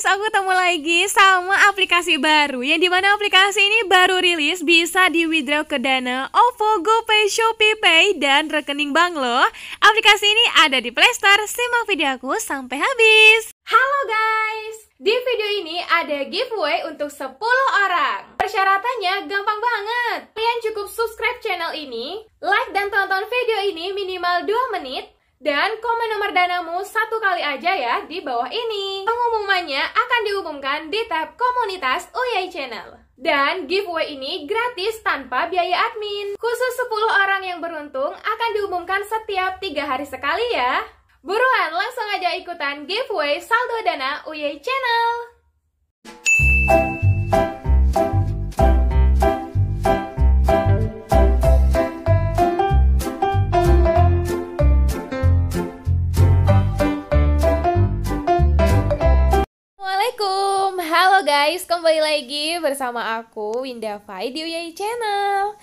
guys, aku ketemu lagi sama aplikasi baru Yang dimana aplikasi ini baru rilis bisa di withdraw ke Dana, OVO, GoPay, Shopee Pay, dan rekening bank loh Aplikasi ini ada di Playstore, simak videoku sampai habis Halo guys, di video ini ada giveaway untuk 10 orang Persyaratannya gampang banget Kalian cukup subscribe channel ini, like dan tonton video ini minimal 2 menit dan komen nomor danamu satu kali aja ya di bawah ini. Pengumumannya akan diumumkan di tab komunitas UI Channel. Dan giveaway ini gratis tanpa biaya admin. Khusus 10 orang yang beruntung akan diumumkan setiap tiga hari sekali ya. Buruan langsung aja ikutan giveaway saldo dana UI Channel. guys, kembali lagi bersama aku Winda Fai di Uyai Channel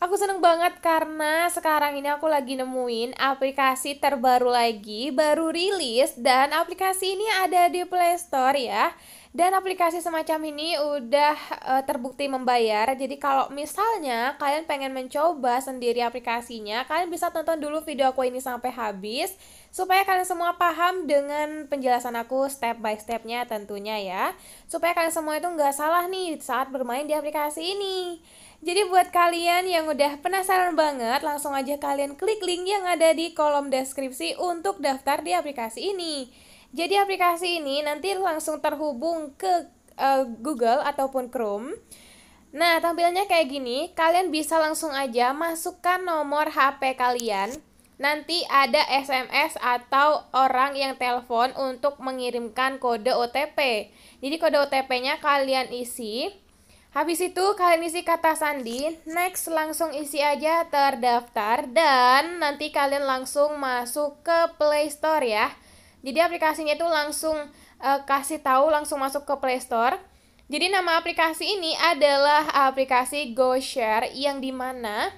Aku seneng banget karena sekarang ini aku lagi nemuin aplikasi terbaru lagi, baru rilis Dan aplikasi ini ada di Play Store ya dan aplikasi semacam ini udah e, terbukti membayar. Jadi kalau misalnya kalian pengen mencoba sendiri aplikasinya, kalian bisa tonton dulu video aku ini sampai habis supaya kalian semua paham dengan penjelasan aku step by stepnya tentunya ya. Supaya kalian semua itu nggak salah nih saat bermain di aplikasi ini. Jadi buat kalian yang udah penasaran banget, langsung aja kalian klik link yang ada di kolom deskripsi untuk daftar di aplikasi ini. Jadi aplikasi ini nanti langsung terhubung ke uh, Google ataupun Chrome. Nah, tampilannya kayak gini. Kalian bisa langsung aja masukkan nomor HP kalian. Nanti ada SMS atau orang yang telepon untuk mengirimkan kode OTP. Jadi kode OTP-nya kalian isi. Habis itu kalian isi kata sandi, next langsung isi aja terdaftar dan nanti kalian langsung masuk ke Play Store ya. Jadi aplikasinya itu langsung uh, kasih tahu langsung masuk ke Play Store. Jadi nama aplikasi ini adalah aplikasi Go Share yang dimana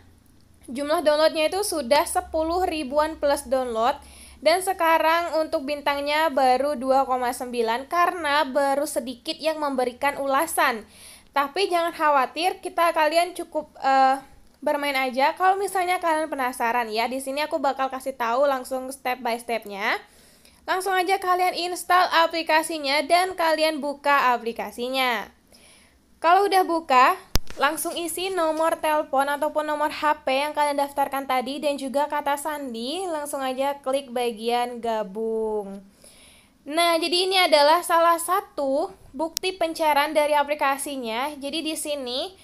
jumlah downloadnya itu sudah 10 ribuan plus download dan sekarang untuk bintangnya baru 2,9 karena baru sedikit yang memberikan ulasan. Tapi jangan khawatir, kita kalian cukup uh, bermain aja. Kalau misalnya kalian penasaran ya, di sini aku bakal kasih tahu langsung step by stepnya. Langsung aja kalian install aplikasinya dan kalian buka aplikasinya. Kalau udah buka, langsung isi nomor telepon ataupun nomor HP yang kalian daftarkan tadi dan juga kata sandi, langsung aja klik bagian gabung. Nah, jadi ini adalah salah satu bukti pencairan dari aplikasinya. Jadi di sini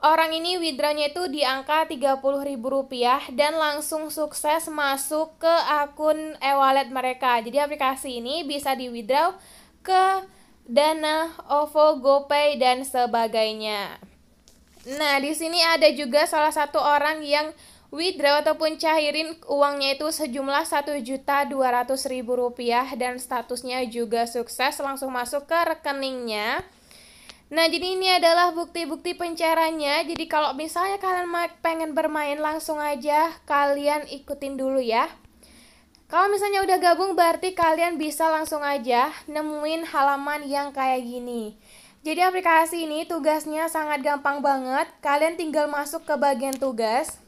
Orang ini withdrawnya itu di angka Rp30.000 dan langsung sukses masuk ke akun e-wallet mereka. Jadi aplikasi ini bisa di withdraw ke Dana, OVO, GoPay dan sebagainya. Nah, di sini ada juga salah satu orang yang withdraw ataupun cairin uangnya itu sejumlah Rp1.200.000 dan statusnya juga sukses langsung masuk ke rekeningnya. Nah, jadi ini adalah bukti-bukti pencaranya. Jadi kalau misalnya kalian pengen bermain langsung aja, kalian ikutin dulu ya. Kalau misalnya udah gabung berarti kalian bisa langsung aja nemuin halaman yang kayak gini. Jadi aplikasi ini tugasnya sangat gampang banget. Kalian tinggal masuk ke bagian tugas.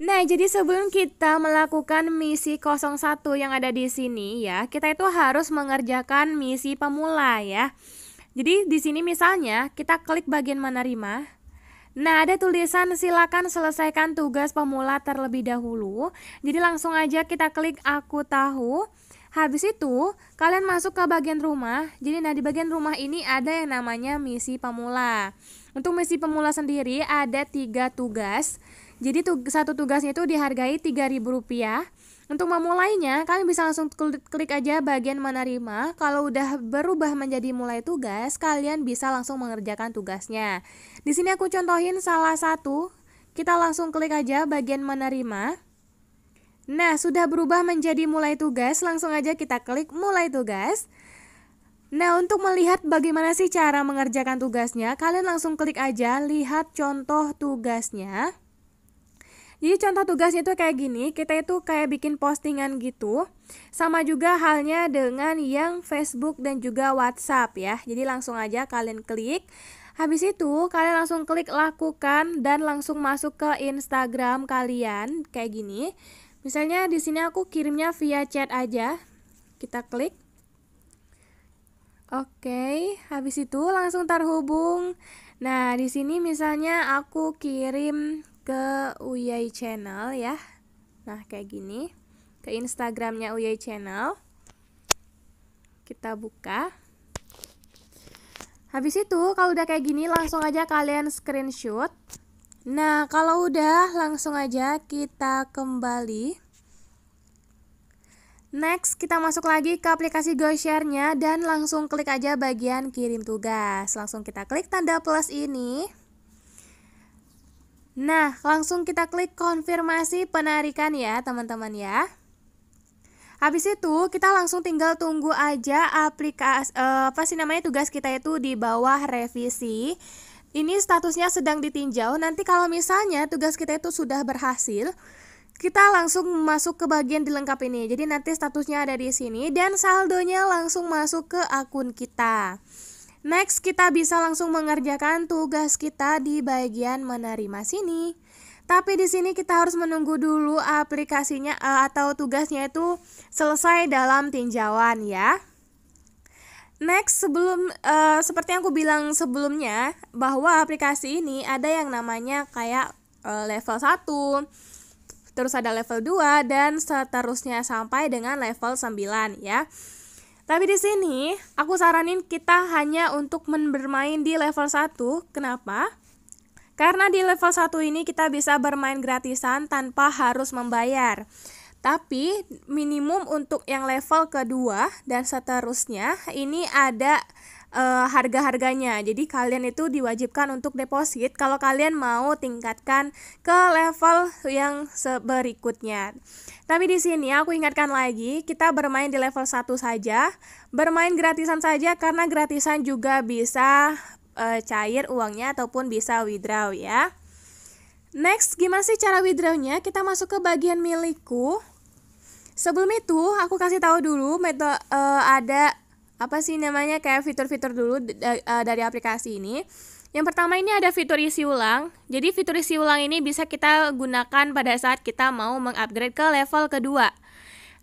Nah, jadi sebelum kita melakukan misi 01 yang ada di sini ya, kita itu harus mengerjakan misi pemula ya. Jadi di sini misalnya kita klik bagian menerima. Nah, ada tulisan silakan selesaikan tugas pemula terlebih dahulu. Jadi langsung aja kita klik aku tahu. Habis itu, kalian masuk ke bagian rumah. Jadi nah di bagian rumah ini ada yang namanya misi pemula. Untuk misi pemula sendiri ada tiga tugas. Jadi tug satu tugasnya itu dihargai tiga ribu rupiah. Untuk memulainya, kalian bisa langsung klik aja bagian menerima. Kalau udah berubah menjadi mulai tugas, kalian bisa langsung mengerjakan tugasnya. Di sini aku contohin salah satu. Kita langsung klik aja bagian menerima. Nah, sudah berubah menjadi mulai tugas, langsung aja kita klik mulai tugas. Nah, untuk melihat bagaimana sih cara mengerjakan tugasnya, kalian langsung klik aja lihat contoh tugasnya. Jadi contoh tugasnya itu kayak gini, kita itu kayak bikin postingan gitu. Sama juga halnya dengan yang Facebook dan juga WhatsApp ya. Jadi langsung aja kalian klik. Habis itu kalian langsung klik lakukan dan langsung masuk ke Instagram kalian kayak gini. Misalnya di sini aku kirimnya via chat aja. Kita klik. Oke, habis itu langsung terhubung. Nah, di sini misalnya aku kirim ke Uyai Channel ya. Nah, kayak gini. Ke Instagramnya Uyai Channel. Kita buka. Habis itu, kalau udah kayak gini, langsung aja kalian screenshot. Nah, kalau udah, langsung aja kita kembali. Next, kita masuk lagi ke aplikasi GoShare-nya dan langsung klik aja bagian kirim tugas. Langsung kita klik tanda plus ini. Nah, langsung kita klik konfirmasi penarikan ya, teman-teman ya. Habis itu kita langsung tinggal tunggu aja aplikasi eh, apa sih namanya tugas kita itu di bawah revisi. Ini statusnya sedang ditinjau. Nanti kalau misalnya tugas kita itu sudah berhasil, kita langsung masuk ke bagian dilengkapi ini. Jadi nanti statusnya ada di sini dan saldonya langsung masuk ke akun kita. Next, kita bisa langsung mengerjakan tugas kita di bagian menerima sini. Tapi di sini kita harus menunggu dulu aplikasinya eh, atau tugasnya itu selesai dalam tinjauan ya. Next, sebelum uh, seperti yang aku bilang sebelumnya bahwa aplikasi ini ada yang namanya kayak uh, level 1, terus ada level 2 dan seterusnya sampai dengan level 9 ya. Tapi di sini aku saranin kita hanya untuk bermain di level 1. Kenapa? Karena di level 1 ini kita bisa bermain gratisan tanpa harus membayar. Tapi minimum untuk yang level kedua dan seterusnya ini ada uh, harga-harganya. Jadi kalian itu diwajibkan untuk deposit kalau kalian mau tingkatkan ke level yang berikutnya. Tapi di sini aku ingatkan lagi, kita bermain di level 1 saja, bermain gratisan saja karena gratisan juga bisa uh, cair uangnya ataupun bisa withdraw ya. Next, gimana sih cara withdrawnya? Kita masuk ke bagian milikku. Sebelum itu, aku kasih tahu dulu metode uh, ada apa sih namanya kayak fitur-fitur dulu e, dari aplikasi ini. Yang pertama ini ada fitur isi ulang. Jadi fitur isi ulang ini bisa kita gunakan pada saat kita mau mengupgrade ke level kedua.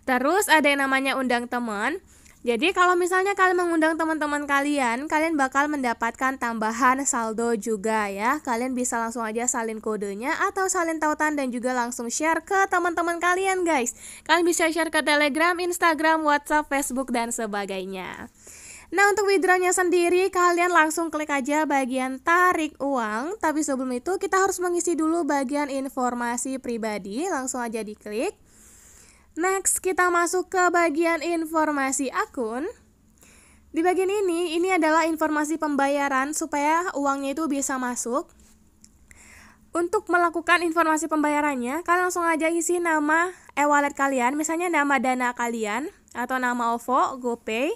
Terus ada yang namanya undang teman. Jadi kalau misalnya kalian mengundang teman-teman kalian, kalian bakal mendapatkan tambahan saldo juga ya. Kalian bisa langsung aja salin kodenya atau salin tautan dan juga langsung share ke teman-teman kalian guys. Kalian bisa share ke Telegram, Instagram, WhatsApp, Facebook dan sebagainya. Nah untuk withdrawnya sendiri kalian langsung klik aja bagian tarik uang Tapi sebelum itu kita harus mengisi dulu bagian informasi pribadi Langsung aja diklik Next, kita masuk ke bagian informasi akun. Di bagian ini, ini adalah informasi pembayaran supaya uangnya itu bisa masuk. Untuk melakukan informasi pembayarannya, kalian langsung aja isi nama e-wallet kalian, misalnya nama dana kalian atau nama OVO, GoPay.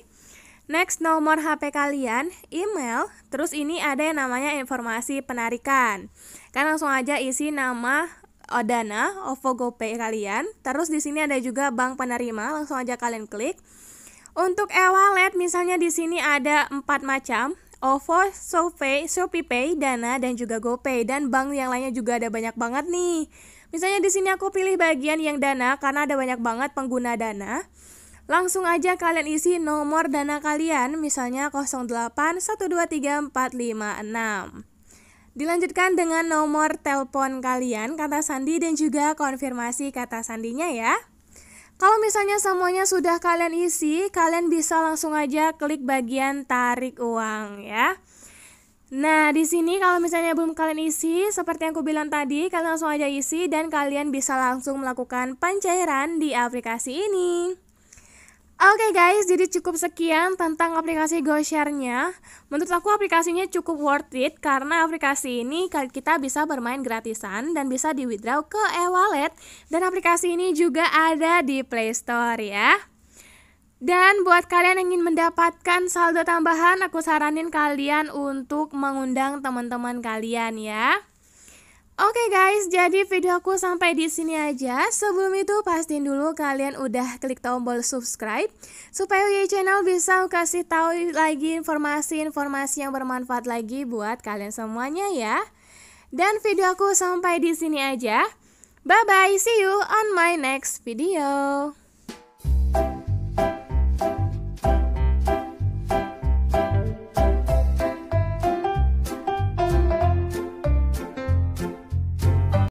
Next, nomor HP kalian, email, terus ini ada yang namanya informasi penarikan. Kalian langsung aja isi nama Eh, dana, OVO GoPay kalian. Terus di sini ada juga bank penerima, langsung aja kalian klik. Untuk e-wallet misalnya di sini ada empat macam, OVO, Sofi, ShopeePay, Dana, dan juga GoPay. Dan bank yang lainnya juga ada banyak banget nih. Misalnya di sini aku pilih bagian yang Dana karena ada banyak banget pengguna Dana. Langsung aja kalian isi nomor dana kalian, misalnya enam. Dilanjutkan dengan nomor telepon kalian, kata sandi dan juga konfirmasi kata sandinya ya. Kalau misalnya semuanya sudah kalian isi, kalian bisa langsung aja klik bagian tarik uang ya. Nah, di sini kalau misalnya belum kalian isi, seperti yang aku bilang tadi, kalian langsung aja isi dan kalian bisa langsung melakukan pencairan di aplikasi ini. Oke okay guys, jadi cukup sekian tentang aplikasi GoShare-nya. Menurut aku aplikasinya cukup worth it karena aplikasi ini kita bisa bermain gratisan dan bisa di-withdraw ke e-wallet. Dan aplikasi ini juga ada di Play Store ya. Dan buat kalian yang ingin mendapatkan saldo tambahan, aku saranin kalian untuk mengundang teman-teman kalian ya. Oke okay guys, jadi video aku sampai di sini aja. Sebelum itu pastiin dulu kalian udah klik tombol subscribe supaya UY Channel bisa kasih tahu lagi informasi-informasi yang bermanfaat lagi buat kalian semuanya ya. Dan video aku sampai di sini aja. Bye bye, see you on my next video.